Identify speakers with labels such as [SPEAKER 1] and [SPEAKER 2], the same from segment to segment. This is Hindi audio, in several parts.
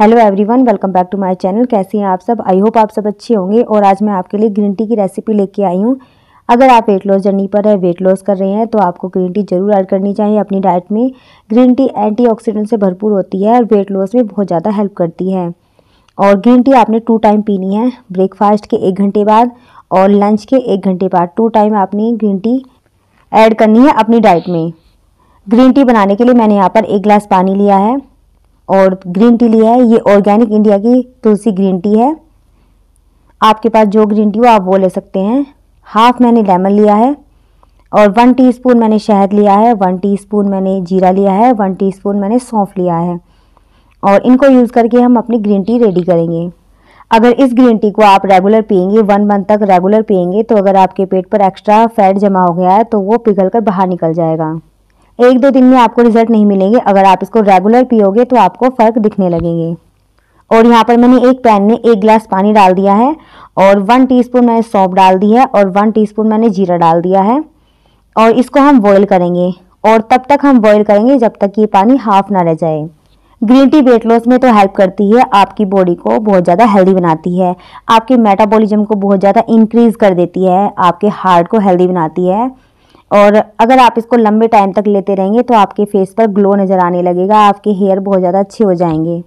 [SPEAKER 1] hello everyone welcome back to my channel कैसे हैं आप सब आई होप आप सब अच्छे होंगे और आज मैं आपके लिए ग्रीन टी की रेसिपी लेके आई हूँ अगर आप वेट लॉस जर्नी पर है वेट लॉस कर रहे हैं तो आपको ग्रीन टी जरूर ऐड करनी चाहिए अपनी डाइट में ग्रीन टी एंटीऑक्सीडेंट से भरपूर होती है और वेट लॉस में बहुत ज़्यादा हेल्प करती है और ग्रीन टी आपने टू टाइम पीनी है ब्रेकफास्ट के एक घंटे बाद और लंच के एक घंटे बाद टू टाइम आपने ग्रीन टी ऐड करनी है अपनी डाइट में ग्रीन टी बनाने के लिए मैंने यहाँ पर एक गिलास पानी लिया है और ग्रीन टी लिया है ये ऑर्गेनिक इंडिया की तुलसी ग्रीन टी है आपके पास जो ग्रीन टी हो आप वो ले सकते हैं हाफ मैंने लेमन लिया है और वन टीस्पून मैंने शहद लिया है वन टीस्पून मैंने जीरा लिया है वन टीस्पून मैंने सौंफ लिया है और इनको यूज़ करके हम अपनी ग्रीन टी रेडी करेंगे अगर इस ग्रीन टी को आप रेगुलर पियेंगे वन मंथ तक रेगुलर पियेंगे तो अगर आपके पेट पर एक्स्ट्रा फैट जमा हो गया है तो वो पिघल कर बाहर निकल जाएगा एक दो दिन में आपको रिजल्ट नहीं मिलेंगे अगर आप इसको रेगुलर पियोगे तो आपको फ़र्क दिखने लगेंगे और यहाँ पर मैंने एक पैन में एक गिलास पानी डाल दिया है और वन टीस्पून मैंने सौंप डाल दी है और वन टीस्पून मैंने जीरा डाल दिया है और इसको हम बॉईल करेंगे और तब तक हम बॉईल करेंगे जब तक ये पानी हाफ ना रह जाए ग्रीन टी वेट लॉस में तो हेल्प करती है आपकी बॉडी को बहुत ज़्यादा हेल्दी बनाती है आपके मेटाबॉलिज्म को बहुत ज़्यादा इंक्रीज़ कर देती है आपके हार्ट को हेल्दी बनाती है और अगर आप इसको लंबे टाइम तक लेते रहेंगे तो आपके फेस पर ग्लो नज़र आने लगेगा आपके हेयर बहुत ज़्यादा अच्छे हो जाएंगे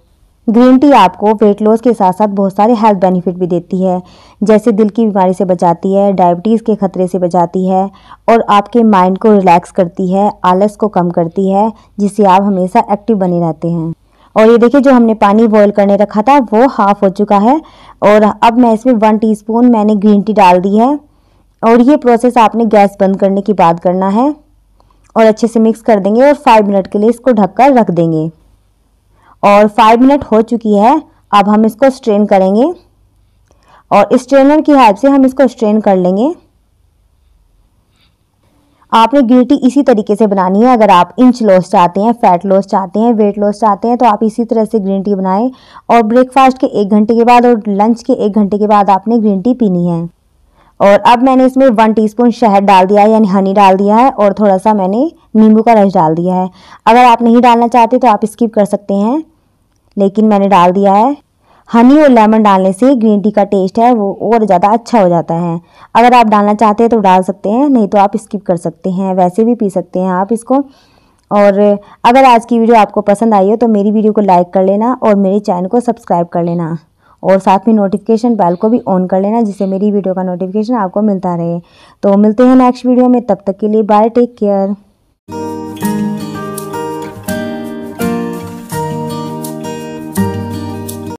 [SPEAKER 1] ग्रीन टी आपको वेट लॉस के साथ साथ बहुत सारे हेल्थ बेनिफिट भी देती है जैसे दिल की बीमारी से बचाती है डायबिटीज़ के खतरे से बचाती है और आपके माइंड को रिलैक्स करती है आलस को कम करती है जिससे आप हमेशा एक्टिव बने रहते हैं और ये देखिए जो हमने पानी बॉईल करने रखा था वो हाफ़ हो चुका है और अब मैं इसमें वन टीस्पून मैंने ग्रीन टी डाल दी है और ये प्रोसेस आपने गैस बंद करने की बात करना है और अच्छे से मिक्स कर देंगे और फाइव मिनट के लिए इसको ढककर रख देंगे और फाइव मिनट हो चुकी है अब हम इसको स्ट्रेन करेंगे और स्ट्रेनर की हेल्प से हम इसको स्ट्रेन कर लेंगे आपने गिल्टी इसी तरीके से बनानी है अगर आप इंच लॉस चाहते हैं फैट लॉस चाहते हैं वेट लॉस चाहते हैं तो आप इसी तरह से ग्रीन टी बनाएं और ब्रेकफास्ट के एक घंटे के बाद और लंच के एक घंटे के बाद आपने ग्रीन टी पीनी है और अब मैंने इसमें वन टीस्पून शहद डाल दिया है यानी हनी डाल दिया है और थोड़ा सा मैंने नींबू का रस डाल दिया है अगर आप नहीं डालना चाहते तो आप स्किप कर सकते हैं लेकिन मैंने डाल दिया है हनी और लेमन डालने से ग्रीन टी का टेस्ट है वो और ज़्यादा अच्छा हो जाता है अगर आप डालना चाहते हैं तो डाल सकते हैं नहीं तो आप स्किप कर सकते हैं वैसे भी पी सकते हैं आप इसको और अगर आज की वीडियो आपको पसंद आई हो तो मेरी वीडियो को लाइक कर लेना और मेरे चैनल को सब्सक्राइब कर लेना और साथ में नोटिफिकेशन बैल को भी ऑन कर लेना जिससे मेरी वीडियो का नोटिफिकेशन आपको मिलता रहे तो मिलते हैं नेक्स्ट वीडियो में तब तक के लिए बाय टेक केयर